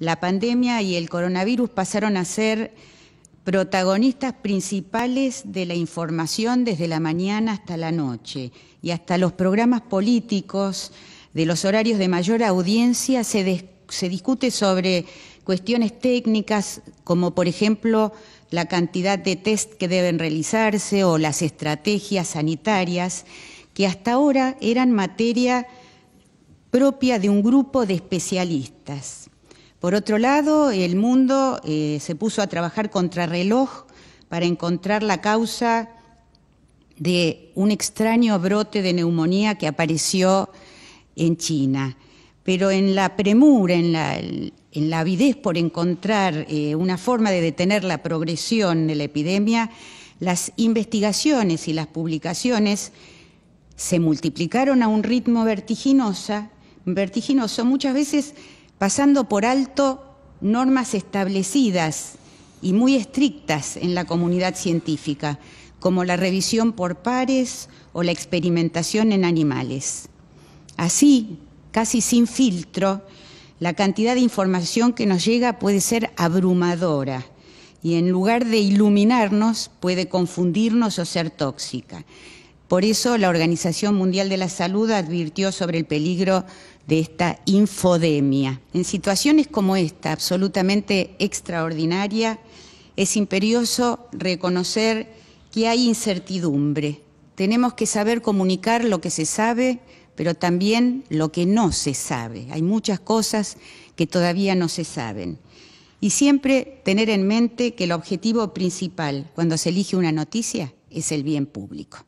La pandemia y el coronavirus pasaron a ser protagonistas principales de la información desde la mañana hasta la noche y hasta los programas políticos de los horarios de mayor audiencia se, discute sobre cuestiones técnicas como por ejemplo la cantidad de test que deben realizarse o las estrategias sanitarias que hasta ahora eran materia propia de un grupo de especialistas. Por otro lado, el mundo eh, se puso a trabajar contrarreloj para encontrar la causa de un extraño brote de neumonía que apareció en China. Pero en la premura, en la, en avidez por encontrar eh, una forma de detener la progresión de la epidemia, las investigaciones y las publicaciones se multiplicaron a un ritmo vertiginoso. Muchas veces pasando por alto normas establecidas y muy estrictas en la comunidad científica, como la revisión por pares o la experimentación en animales. Así, casi sin filtro, la cantidad de información que nos llega puede ser abrumadora y en lugar de iluminarnos puede confundirnos o ser tóxica. Por eso la Organización Mundial de la Salud advirtió sobre el peligro de esta infodemia. En situaciones como esta, absolutamente extraordinaria, es imperioso reconocer que hay incertidumbre. Tenemos que saber comunicar lo que se sabe, pero también lo que no se sabe. Hay muchas cosas que todavía no se saben. Y siempre tener en mente que el objetivo principal cuando se elige una noticia es el bien público.